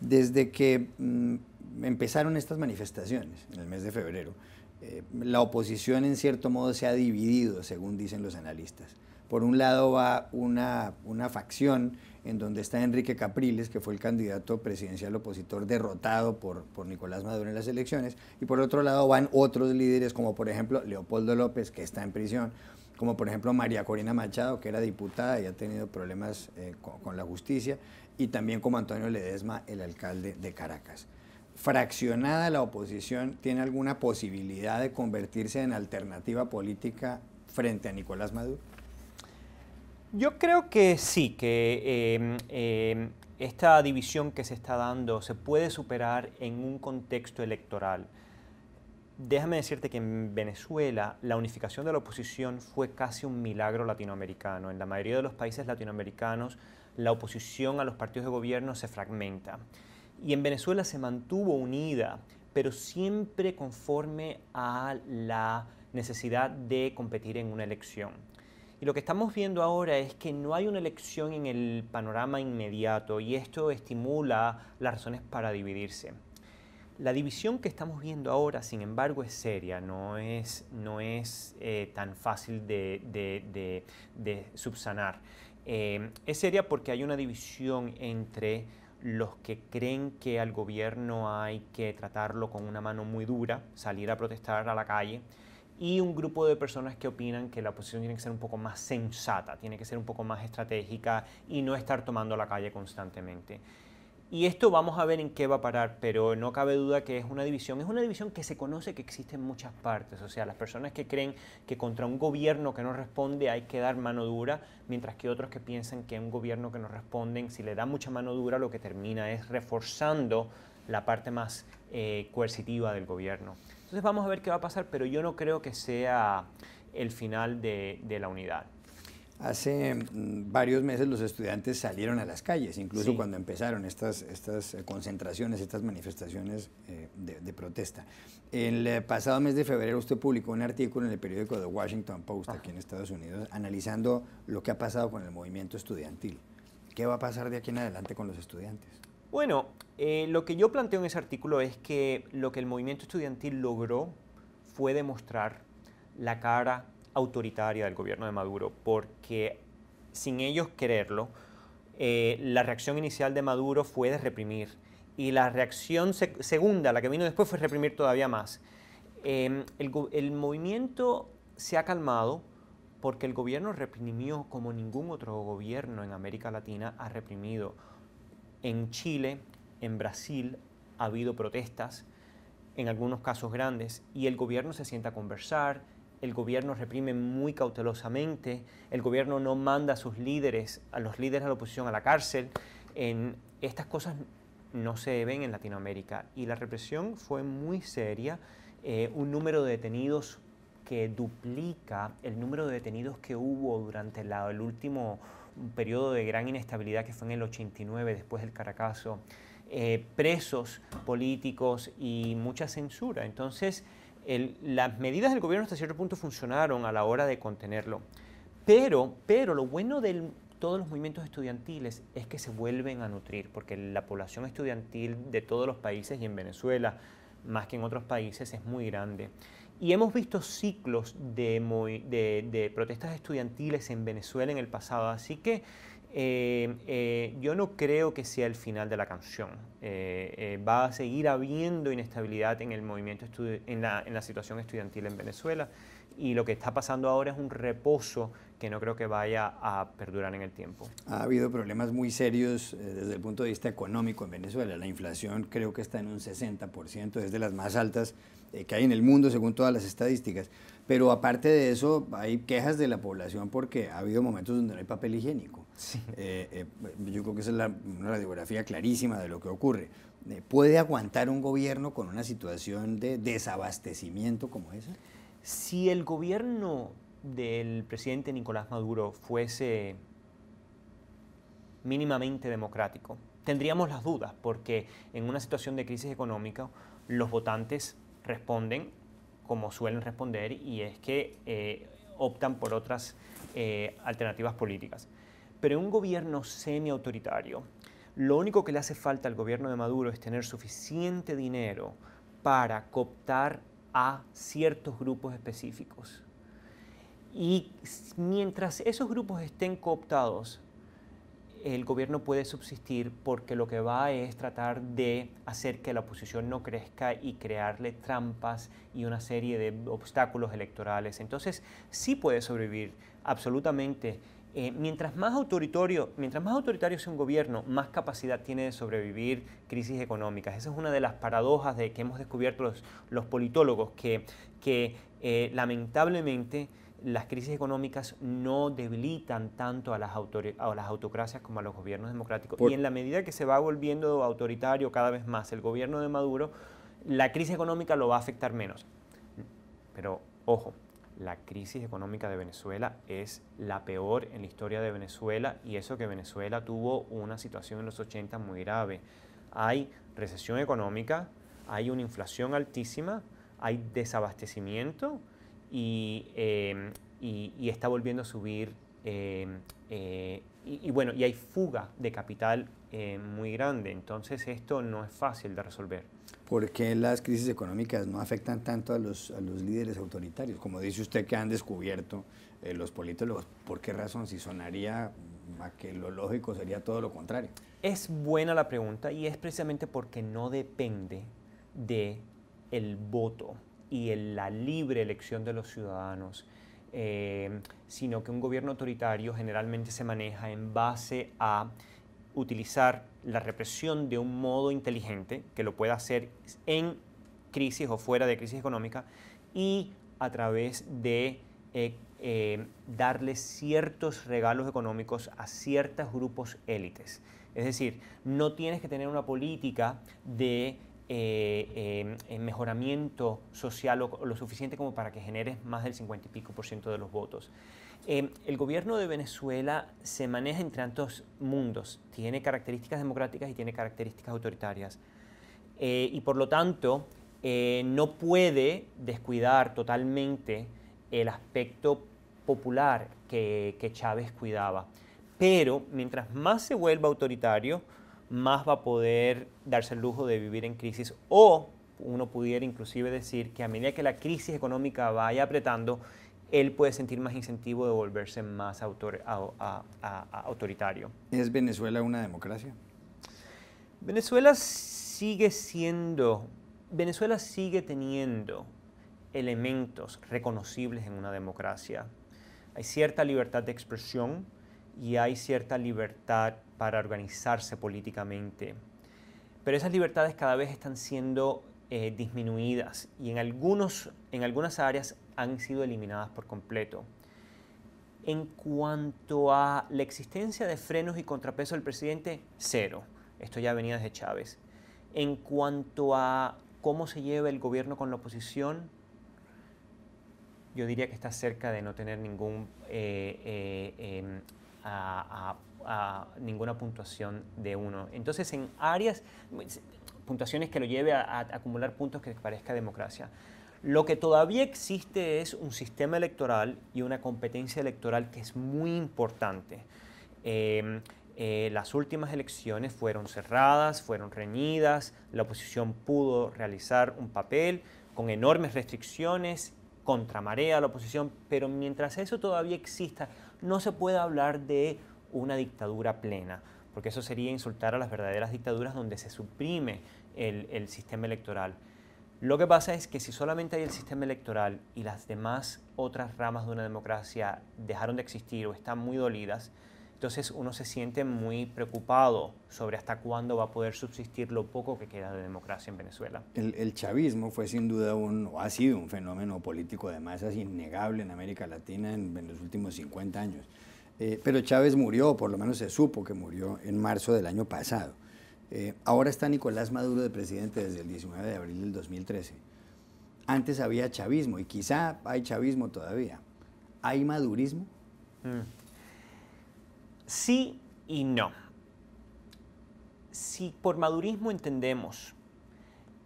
Desde que mm, empezaron estas manifestaciones en el mes de febrero, eh, la oposición en cierto modo se ha dividido, según dicen los analistas. Por un lado va una, facción en donde está Enrique Capriles, que fue el candidato presidencial opositor derrotado por, por, Nicolás Maduro en las elecciones, y por otro lado van otros líderes como por ejemplo Leopoldo López, que está en prisión, como por ejemplo María Corina Machado, que era diputada y ha tenido problemas eh, con, la justicia, y también como Antonio Ledesma, el alcalde de Caracas. ¿Fraccionada la oposición tiene alguna posibilidad de convertirse en alternativa política frente a Nicolás Maduro? Yo creo que sí, que em, em, esta división que se está dando se puede superar en un contexto electoral déjame decirte que en Venezuela la unificación de la oposición fue casi un milagro latinoamericano. En la mayoría de los países latinoamericanos la oposición a los partidos de gobierno se fragmenta. Y en Venezuela se mantuvo unida, pero siempre conforme a la necesidad de competir en una elección. Y lo que estamos viendo ahora es que no hay una elección en el panorama inmediato y esto estimula las razones para dividirse. La división que estamos viendo ahora, sin embargo, es seria, no es, no es eh, tan fácil de, subsanar. Eh, es seria porque hay una división entre los que creen que al gobierno hay que tratarlo con una mano muy dura, salir a protestar a la calle, y un grupo de personas que opinan que la oposición tiene que ser un poco más sensata, tiene que ser un poco más estratégica y no estar tomando la calle constantemente. Y esto vamos a ver en qué va a parar, pero no cabe duda que es una división. Es una división que se conoce que existe en muchas partes. O sea, las personas que creen que contra un gobierno que no responde hay que dar mano dura, mientras que otros que piensan que un gobierno que no responde, si le da mucha mano dura, lo que termina es reforzando la parte más eh, coercitiva del gobierno. Entonces vamos a ver qué va a pasar, pero yo no creo que sea el final de la unidad. Hace mm, varios meses los estudiantes salieron a las calles, incluso cuando empezaron estas, estas eh, concentraciones, estas manifestaciones eh, de, protesta. El eh, pasado mes de febrero usted publicó un artículo en el periódico The Washington Post aquí en Estados Unidos analizando lo que ha pasado con el movimiento estudiantil. ¿Qué va a pasar de aquí en adelante con los estudiantes? Bueno, lo que yo planteo en ese artículo es que lo que el movimiento estudiantil logró fue demostrar la cara autoritaria del gobierno de Maduro, porque sin ellos quererlo, eh, la reacción inicial de Maduro fue de reprimir y la reacción segunda, la que vino después, fue reprimir todavía más. Em, el movimiento se ha calmado porque el gobierno reprimió como ningún otro gobierno en América Latina ha reprimido. En Chile, en Brasil, ha habido protestas, en algunos casos grandes, y el gobierno se sienta a conversar, el gobierno reprime muy cautelosamente, el gobierno no manda a sus líderes, a los líderes de la oposición a la cárcel. En, estas cosas no se ven en Latinoamérica y la represión fue muy seria. Eh, un número de detenidos que duplica el número de detenidos que hubo durante el último periodo de gran inestabilidad que fue en el 89 después del Caracazo, eh, presos políticos y mucha censura. Entonces, las medidas del gobierno hasta cierto punto funcionaron a la hora de contenerlo. Pero, pero lo bueno de todos los movimientos estudiantiles es que se vuelven a nutrir, porque la población estudiantil de todos los países y en Venezuela, más que en otros países, es muy grande. Y hemos visto ciclos de, de protestas estudiantiles en Venezuela en el pasado, así que eh, eh, yo no creo que sea el final de la canción. Eh, va a seguir habiendo inestabilidad en el movimiento, en la, situación estudiantil en Venezuela y lo que está pasando ahora es un reposo que no creo que vaya a perdurar en el tiempo. Ha habido problemas muy serios desde el punto de vista económico en Venezuela. La inflación creo que está en un 60%, es de las más altas que hay en el mundo según todas las estadísticas. Pero aparte de eso, hay quejas de la población porque ha habido momentos donde no hay papel higiénico. Eh, eh, yo creo que esa es una radiografía clarísima de lo que ocurre. Eh, ¿Puede aguantar un gobierno con una situación de desabastecimiento como esa? Si el gobierno del presidente Nicolás Maduro fuese mínimamente democrático, tendríamos las dudas, porque en una situación de crisis económica los votantes responden como suelen responder, y es que eh, optan por otras eh, alternativas políticas. Pero un gobierno semi-autoritario, lo único que le hace falta al gobierno de Maduro es tener suficiente dinero para cooptar a ciertos grupos específicos. Y mientras esos grupos estén cooptados, el gobierno puede subsistir porque lo que va es tratar de hacer que la oposición no crezca y crearle trampas y una serie de obstáculos electorales. Entonces, sí puede sobrevivir, absolutamente. Eh, mientras, más autoritario, mientras más autoritario sea un gobierno, más capacidad tiene de sobrevivir crisis económicas. Esa es una de las paradojas de que hemos descubierto los, politólogos, que, eh, lamentablemente las crisis económicas no debilitan tanto a las, a las autocracias como a los gobiernos democráticos. Y en la medida que se va volviendo autoritario cada vez más el gobierno de Maduro, la crisis económica lo va a afectar menos. Pero ojo, la crisis económica de Venezuela es la peor en la historia de Venezuela y eso que Venezuela tuvo una situación en los 80 muy grave. Hay recesión económica, hay una inflación altísima, hay desabastecimiento Em, y, está volviendo a subir. Em, eh, y, bueno, y hay fuga de capital eh, muy grande, entonces esto no es fácil de resolver. ¿Por qué las crisis económicas no afectan tanto a los, líderes autoritarios? Como dice usted que han descubierto eh, los politólogos, ¿por qué razón? Si sonaría a que lo lógico sería todo lo contrario. Es buena la pregunta y es precisamente porque no depende de el voto y en la libre elección de los ciudadanos, eh, sino que un gobierno autoritario generalmente se maneja en base a utilizar la represión de un modo inteligente, que lo pueda hacer en crisis o fuera de crisis económica, y a través de eh, eh, darle ciertos regalos económicos a ciertos grupos élites. Es decir, no tienes que tener una política de eh, eh, mejoramiento social lo suficiente como para que genere más del 50 y pico por ciento de los votos. Eh, el gobierno de Venezuela se maneja entre tantos mundos, tiene características democráticas y tiene características autoritarias. Eh, y por lo tanto, no puede descuidar totalmente el aspecto popular que, que Chávez cuidaba. Pero mientras más se vuelva autoritario, más va a poder darse el lujo de vivir en crisis o uno pudiera inclusive decir que a medida que la crisis económica vaya apretando, él puede sentir más incentivo de volverse más autoritario. ¿Es Venezuela una democracia? Venezuela sigue siendo, Venezuela sigue teniendo elementos reconocibles en una democracia. Hay cierta libertad de expresión, y hay cierta libertad para organizarse políticamente. Pero esas libertades cada vez están siendo eh, disminuidas y en, algunos, en algunas áreas han sido eliminadas por completo. En cuanto a la existencia de frenos y contrapeso del presidente, cero. Esto ya venía desde Chávez. En cuanto a cómo se lleva el gobierno con la oposición, yo diría que está cerca de no tener ningún eh, eh, a, ninguna puntuación de uno. Entonces, en áreas, puntuaciones que lo lleve a, acumular puntos que parezca democracia. Lo que todavía existe es un sistema electoral y una competencia electoral que es muy importante. Em, eh, las últimas elecciones fueron cerradas, fueron reñidas, la oposición pudo realizar un papel con enormes restricciones contramarea a la oposición, pero mientras eso todavía exista, no se puede hablar de una dictadura plena, porque eso sería insultar a las verdaderas dictaduras donde se suprime el, el sistema electoral. Lo que pasa es que si solamente hay el sistema electoral y las demás otras ramas de una democracia dejaron de existir o están muy dolidas, entonces uno se siente muy preocupado sobre hasta cuándo va a poder subsistir lo poco que queda de democracia en Venezuela. El, chavismo fue sin duda un, o ha sido un fenómeno político de masas innegable en América Latina en, los últimos 50 años. Eh, pero Chávez murió, por lo menos se supo que murió en marzo del año pasado. Eh, ahora está Nicolás Maduro de presidente desde el 19 de abril del 2013. Antes había chavismo y quizá hay chavismo todavía. ¿Hay madurismo? Mm. Sí y no. Si por madurismo entendemos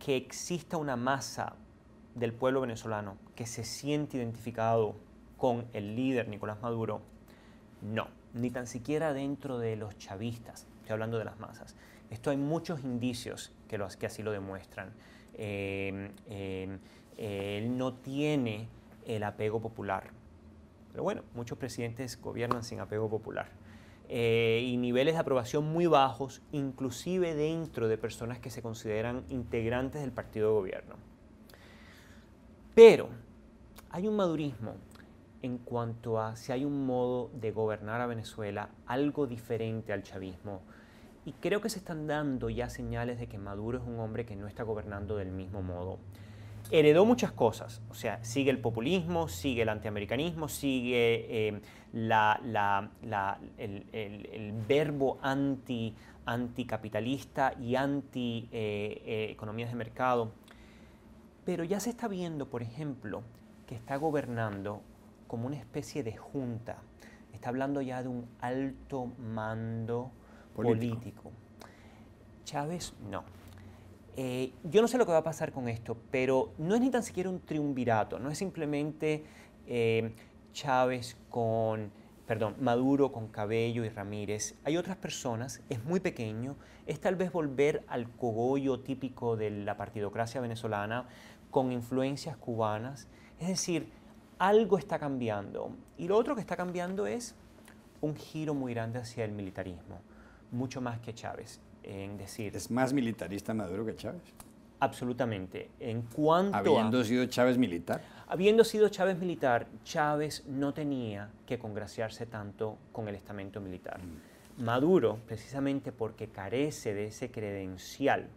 que exista una masa del pueblo venezolano que se siente identificado con el líder Nicolás Maduro, no, ni tan siquiera dentro de los chavistas, estoy hablando de las masas. Esto hay muchos indicios que, que así lo demuestran. Em, em, él no tiene el apego popular. Pero bueno, muchos presidentes gobiernan sin apego popular. Eh, y niveles de aprobación muy bajos, inclusive dentro de personas que se consideran integrantes del partido de gobierno. Pero hay un madurismo en cuanto a si hay un modo de gobernar a Venezuela algo diferente al chavismo. Y creo que se están dando ya señales de que Maduro es un hombre que no está gobernando del mismo modo heredó muchas cosas. O sea, sigue el populismo, sigue el antiamericanismo, sigue eh, el, verbo anti, anticapitalista y anti eh, eh, economías de mercado. Pero ya se está viendo, por ejemplo, que está gobernando como una especie de junta. Está hablando ya de un alto mando político. Chávez no. Eh, yo no sé lo que va a pasar con esto, pero no es ni tan siquiera un triunvirato, no es simplemente eh, Chávez con, perdón, Maduro con Cabello y Ramírez. Hay otras personas, es muy pequeño, es tal vez volver al cogollo típico de la partidocracia venezolana con influencias cubanas. Es decir, algo está cambiando. Y lo otro que está cambiando es un giro muy grande hacia el militarismo, mucho más que Chávez en decir... ¿Es más militarista Maduro que Chávez? Absolutamente. En cuanto Habiendo sido Chávez militar. Habiendo sido Chávez militar, Chávez no tenía que congraciarse tanto con el estamento militar. Mm. Maduro, precisamente porque carece de ese credencial,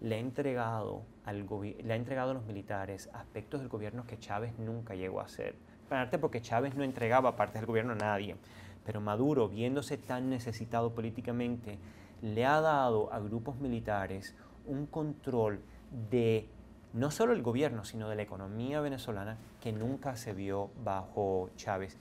le ha entregado al le ha entregado a los militares aspectos del gobierno que Chávez nunca llegó a hacer. Parte porque Chávez no entregaba partes del gobierno a nadie, pero Maduro, viéndose tan necesitado políticamente, le ha dado a grupos militares un control de no solo el gobierno, sino de la economía venezolana que nunca se vio bajo Chávez.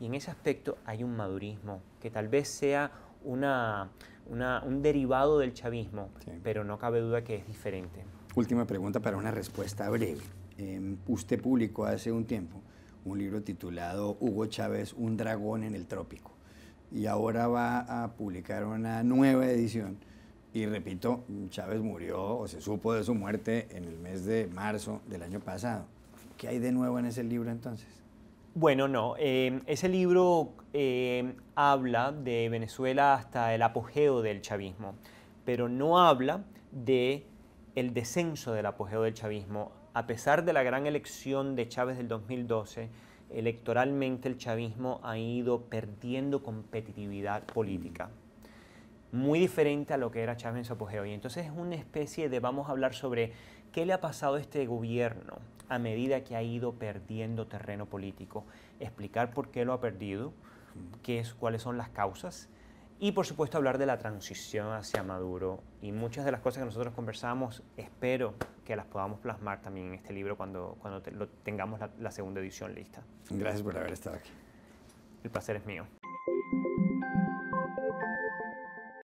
Y en ese aspecto hay un madurismo que tal vez sea una, un derivado del chavismo, pero no cabe duda que es diferente. Última pregunta para una respuesta breve. Em, usted publicó hace un tiempo un libro titulado Hugo Chávez, un dragón en el trópico y ahora va a publicar una nueva edición. Y repito, Chávez murió o se supo de su muerte en el mes de marzo del año pasado. ¿Qué hay de nuevo en ese libro entonces? Bueno, no. Eh, ese libro eh, habla de Venezuela hasta el apogeo del chavismo, pero no habla de el descenso del apogeo del chavismo. A pesar de la gran elección de Chávez del 2012, electoralmente el chavismo ha ido perdiendo competitividad política. Muy diferente a lo que era Chávez en su apogeo. Y entonces es una especie de, vamos a hablar sobre qué le ha pasado a este gobierno a medida que ha ido perdiendo terreno político. Explicar por qué lo ha perdido, mm. qué es, cuáles son las causas y por supuesto hablar de la transición hacia Maduro. Y muchas de las cosas que nosotros conversamos espero que las podamos plasmar también en este libro cuando, cuando tengamos la segunda edición lista. Gracias por haber estado aquí. El placer es mío.